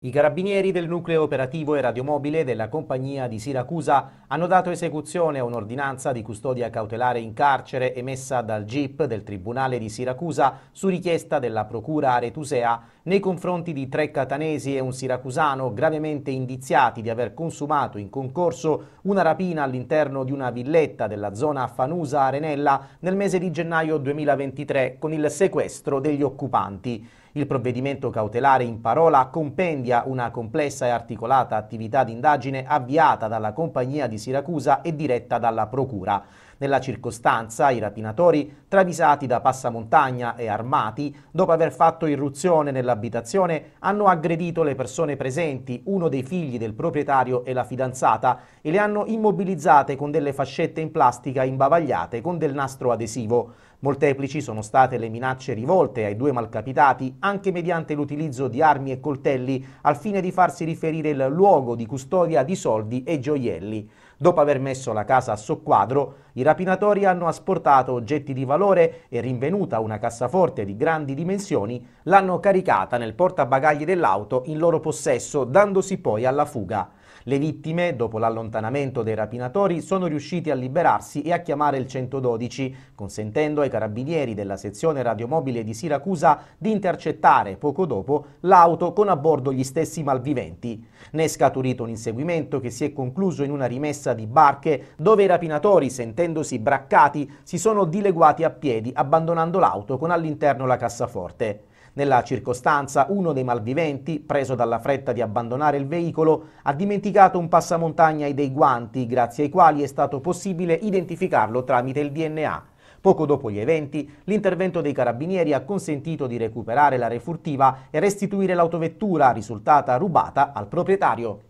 I carabinieri del nucleo operativo e radiomobile della compagnia di Siracusa hanno dato esecuzione a un'ordinanza di custodia cautelare in carcere emessa dal GIP del Tribunale di Siracusa su richiesta della Procura Aretusea nei confronti di tre catanesi e un siracusano gravemente indiziati di aver consumato in concorso una rapina all'interno di una villetta della zona Fanusa Arenella nel mese di gennaio 2023 con il sequestro degli occupanti. Il provvedimento cautelare in parola compendia una complessa e articolata attività di indagine avviata dalla compagnia di Siracusa e diretta dalla Procura. Nella circostanza i rapinatori, travisati da passamontagna e armati, dopo aver fatto irruzione nell'abitazione, hanno aggredito le persone presenti, uno dei figli del proprietario e la fidanzata, e le hanno immobilizzate con delle fascette in plastica imbavagliate con del nastro adesivo. Molteplici sono state le minacce rivolte ai due malcapitati anche mediante l'utilizzo di armi e coltelli al fine di farsi riferire il luogo di custodia di soldi e gioielli. Dopo aver messo la casa a soqquadro, i rapinatori hanno asportato oggetti di valore e rinvenuta una cassaforte di grandi dimensioni, l'hanno caricata nel portabagagli dell'auto in loro possesso, dandosi poi alla fuga. Le vittime, dopo l'allontanamento dei rapinatori, sono riusciti a liberarsi e a chiamare il 112, consentendo ai carabinieri della sezione radiomobile di Siracusa di intercettare poco dopo l'auto con a bordo gli stessi malviventi. Ne è scaturito un inseguimento che si è concluso in una rimessa di barche dove i rapinatori, sentendosi braccati, si sono dileguati a piedi abbandonando l'auto con all'interno la cassaforte. Nella circostanza uno dei malviventi, preso dalla fretta di abbandonare il veicolo, ha dimenticato un passamontagna e dei guanti, grazie ai quali è stato possibile identificarlo tramite il DNA. Poco dopo gli eventi, l'intervento dei carabinieri ha consentito di recuperare la refurtiva e restituire l'autovettura risultata rubata al proprietario.